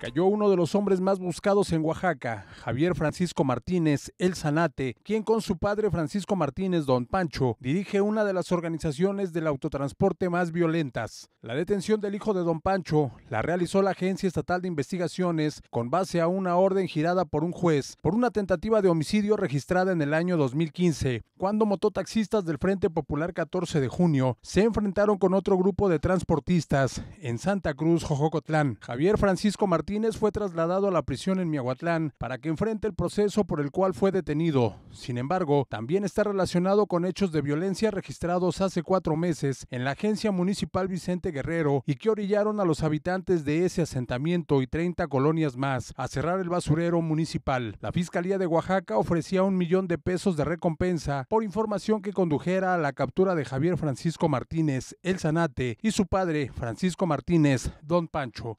Cayó uno de los hombres más buscados en Oaxaca, Javier Francisco Martínez, el Zanate, quien con su padre Francisco Martínez, don Pancho, dirige una de las organizaciones del autotransporte más violentas. La detención del hijo de don Pancho la realizó la Agencia Estatal de Investigaciones con base a una orden girada por un juez por una tentativa de homicidio registrada en el año 2015, cuando mototaxistas del Frente Popular 14 de junio se enfrentaron con otro grupo de transportistas en Santa Cruz, Jojocotlán. Javier Francisco Martínez Martínez fue trasladado a la prisión en Miahuatlán para que enfrente el proceso por el cual fue detenido. Sin embargo, también está relacionado con hechos de violencia registrados hace cuatro meses en la agencia municipal Vicente Guerrero y que orillaron a los habitantes de ese asentamiento y 30 colonias más a cerrar el basurero municipal. La Fiscalía de Oaxaca ofrecía un millón de pesos de recompensa por información que condujera a la captura de Javier Francisco Martínez, el sanate, y su padre, Francisco Martínez, don Pancho